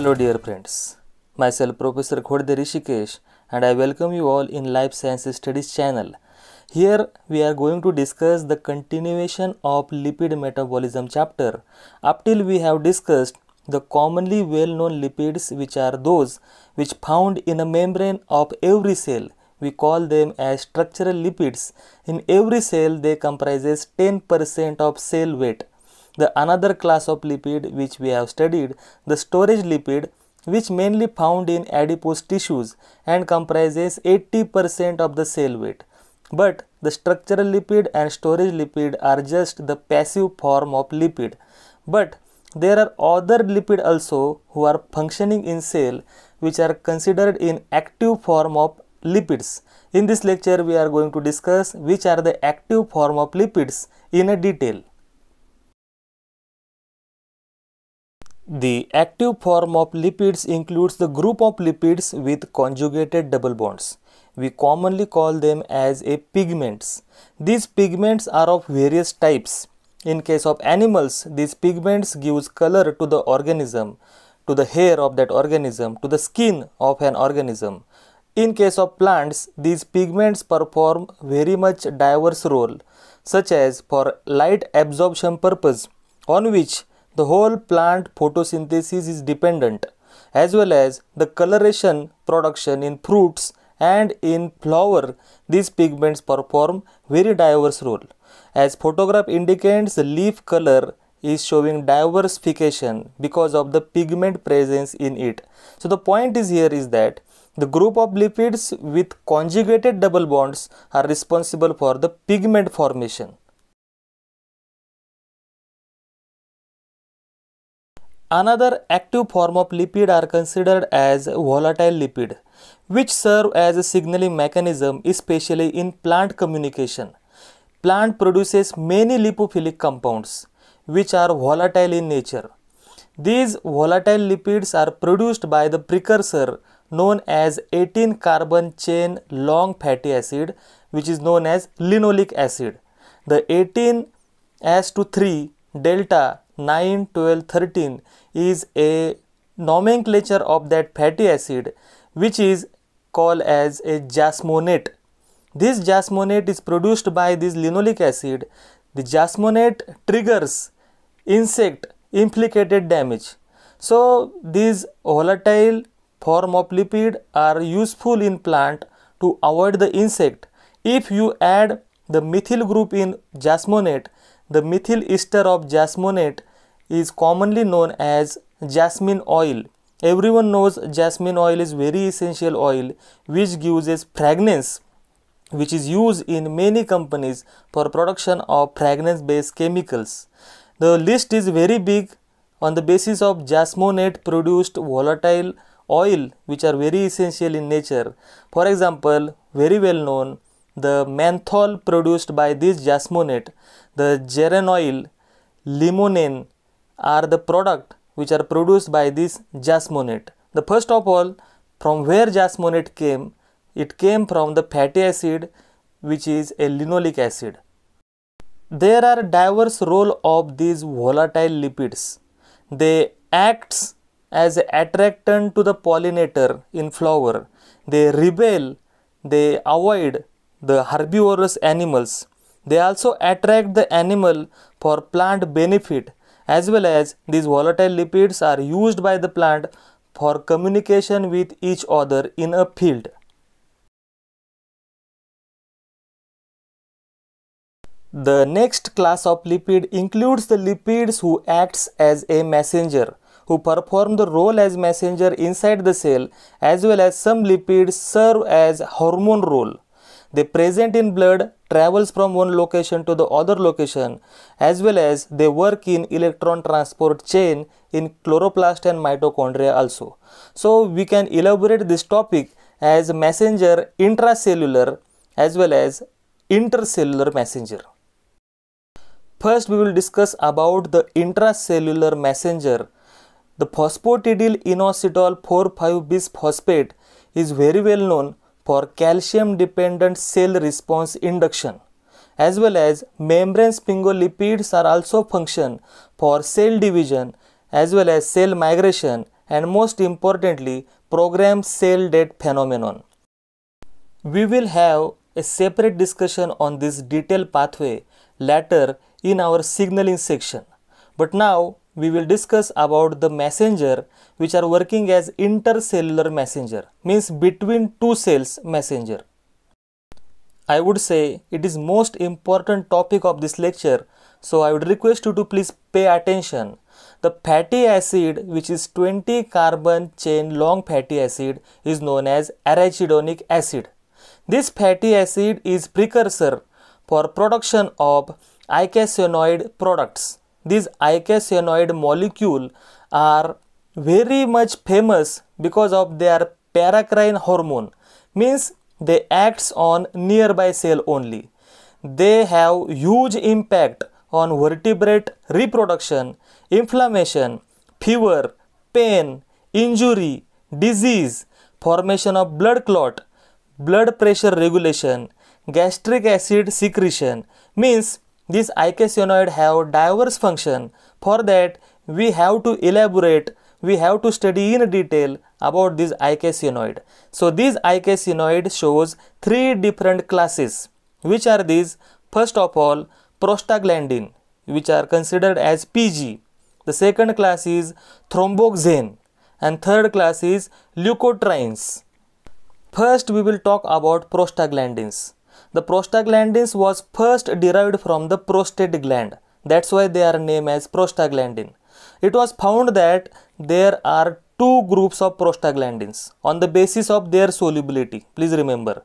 Hello dear friends, myself Professor Khodde Rishikesh and I welcome you all in Life Sciences Studies channel. Here we are going to discuss the continuation of lipid metabolism chapter. Up till we have discussed the commonly well known lipids which are those which found in a membrane of every cell. We call them as structural lipids. In every cell they comprises 10% of cell weight the another class of lipid which we have studied, the storage lipid, which mainly found in adipose tissues and comprises 80% of the cell weight. But the structural lipid and storage lipid are just the passive form of lipid. But there are other lipid also who are functioning in cell which are considered in active form of lipids. In this lecture we are going to discuss which are the active form of lipids in a detail. The active form of lipids includes the group of lipids with conjugated double bonds. We commonly call them as a pigments. These pigments are of various types. In case of animals, these pigments gives color to the organism, to the hair of that organism, to the skin of an organism. In case of plants, these pigments perform very much diverse role, such as for light absorption purpose, on which the whole plant photosynthesis is dependent as well as the coloration production in fruits and in flower these pigments perform very diverse role as photograph indicates the leaf color is showing diversification because of the pigment presence in it so the point is here is that the group of lipids with conjugated double bonds are responsible for the pigment formation Another active form of lipid are considered as volatile lipid, which serve as a signaling mechanism especially in plant communication. Plant produces many lipophilic compounds, which are volatile in nature. These volatile lipids are produced by the precursor known as 18 carbon chain long fatty acid which is known as linoleic acid. The 18 S to 3 delta 9, 12, 13 is a nomenclature of that fatty acid which is called as a jasmonate. This jasmonate is produced by this linoleic acid. The jasmonate triggers insect implicated damage. So these volatile form of lipid are useful in plant to avoid the insect. If you add the methyl group in jasmonate, the methyl ester of jasmonate is commonly known as jasmine oil. Everyone knows jasmine oil is very essential oil which gives its fragrance which is used in many companies for production of fragrance based chemicals. The list is very big on the basis of jasmonate produced volatile oil which are very essential in nature. For example, very well known the menthol produced by this jasmonate, the geraniol, limonene, are the product which are produced by this jasmonate. The first of all, from where jasmonate came, it came from the fatty acid which is a linoleic acid. There are diverse role of these volatile lipids. They acts as attractant to the pollinator in flower. They rebel, they avoid the herbivorous animals. They also attract the animal for plant benefit as well as these volatile lipids are used by the plant for communication with each other in a field. The next class of lipid includes the lipids who acts as a messenger, who perform the role as messenger inside the cell as well as some lipids serve as hormone role. They present in blood, travels from one location to the other location, as well as they work in electron transport chain in chloroplast and mitochondria also. So we can elaborate this topic as messenger intracellular as well as intercellular messenger. First we will discuss about the intracellular messenger. The phosphatidyl inositol 4,5 bisphosphate is very well known for calcium dependent cell response induction as well as membrane sphingolipids are also function for cell division as well as cell migration and most importantly program cell death phenomenon. We will have a separate discussion on this detailed pathway later in our signaling section. But now we will discuss about the messenger which are working as intercellular messenger means between two cells messenger. I would say it is most important topic of this lecture so I would request you to please pay attention. The fatty acid which is 20 carbon chain long fatty acid is known as arachidonic acid. This fatty acid is precursor for production of icosanoid products these icosanoid molecule are very much famous because of their paracrine hormone means they acts on nearby cell only they have huge impact on vertebrate reproduction inflammation fever pain injury disease formation of blood clot blood pressure regulation gastric acid secretion means these IK have diverse function. For that, we have to elaborate, we have to study in detail about this IK So this IK shows three different classes. Which are these? First of all, prostaglandin, which are considered as PG. The second class is thromboxane and third class is leukotrienes. First, we will talk about prostaglandins. The prostaglandins was first derived from the prostate gland. That's why they are named as prostaglandin. It was found that there are two groups of prostaglandins on the basis of their solubility. Please remember.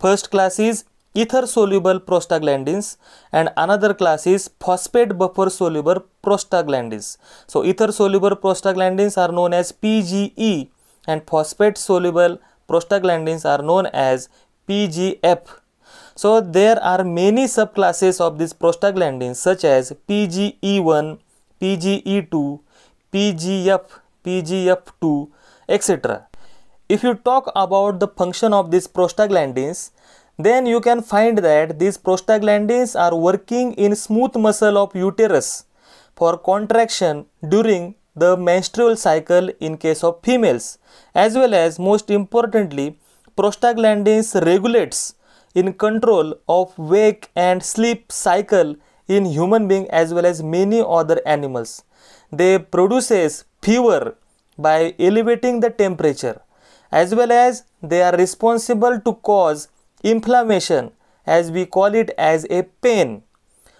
First class is ether soluble prostaglandins and another class is phosphate buffer soluble prostaglandins. So ether soluble prostaglandins are known as PGE and phosphate soluble prostaglandins are known as PGF. So there are many subclasses of this prostaglandins such as PGE1, PGE2, PGF, PGF2, etc. If you talk about the function of these prostaglandins, then you can find that these prostaglandins are working in smooth muscle of uterus for contraction during the menstrual cycle in case of females as well as most importantly prostaglandins regulates in control of wake and sleep cycle in human being as well as many other animals. They produces fever by elevating the temperature as well as they are responsible to cause inflammation as we call it as a pain.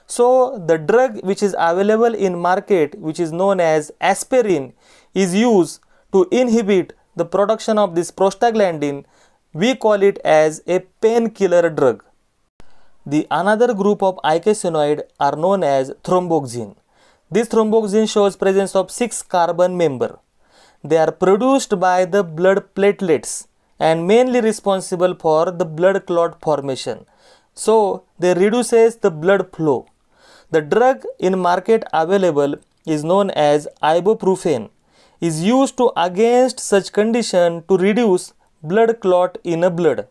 So the drug which is available in market which is known as aspirin is used to inhibit the production of this prostaglandin we call it as a painkiller drug. The another group of icosanoid are known as thromboxine. This thromboxine shows presence of 6 carbon member. They are produced by the blood platelets and mainly responsible for the blood clot formation. So they reduces the blood flow. The drug in market available is known as ibuprofen is used to against such condition to reduce blood clot in a blood.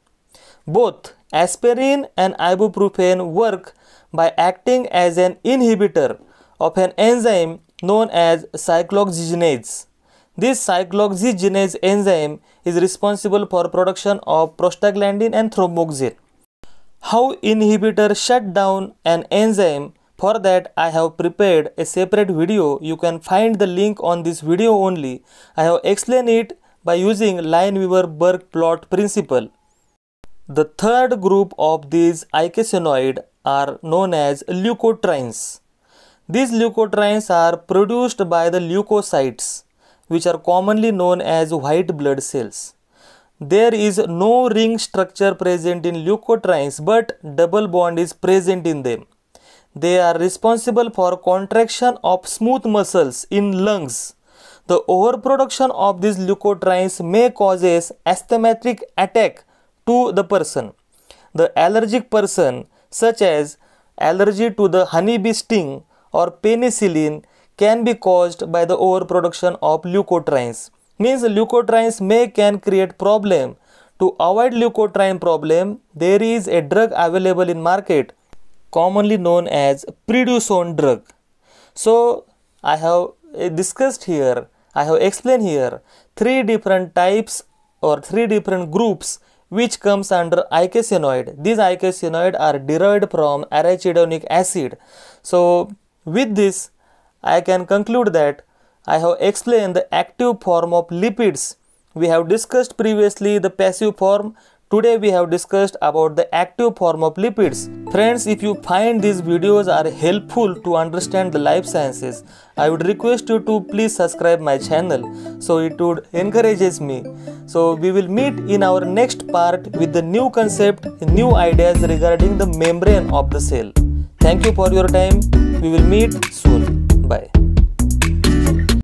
Both aspirin and ibuprofen work by acting as an inhibitor of an enzyme known as cyclooxygenase. This cyclooxygenase enzyme is responsible for production of prostaglandin and thromboxane. How inhibitor shut down an enzyme for that I have prepared a separate video you can find the link on this video only. I have explained it by using Lineweaver-Burke plot principle. The third group of these icosanoid are known as leukotrienes. These leukotrienes are produced by the leukocytes, which are commonly known as white blood cells. There is no ring structure present in leukotrienes, but double bond is present in them. They are responsible for contraction of smooth muscles in lungs the overproduction of these leukotrienes may causes asthmatic attack to the person. The allergic person such as allergy to the honeybee sting or penicillin can be caused by the overproduction of leukotrienes. Means leukotrienes may can create problem. To avoid leukotriene problem, there is a drug available in market commonly known as prednisone drug. So I have eh, discussed here I have explained here three different types or three different groups which comes under icosanoid. These icosanoid are derived from arachidonic acid. So with this I can conclude that I have explained the active form of lipids. We have discussed previously the passive form Today we have discussed about the active form of lipids. Friends, if you find these videos are helpful to understand the life sciences, I would request you to please subscribe my channel so it would encourages me. So we will meet in our next part with the new concept, new ideas regarding the membrane of the cell. Thank you for your time. We will meet soon. Bye.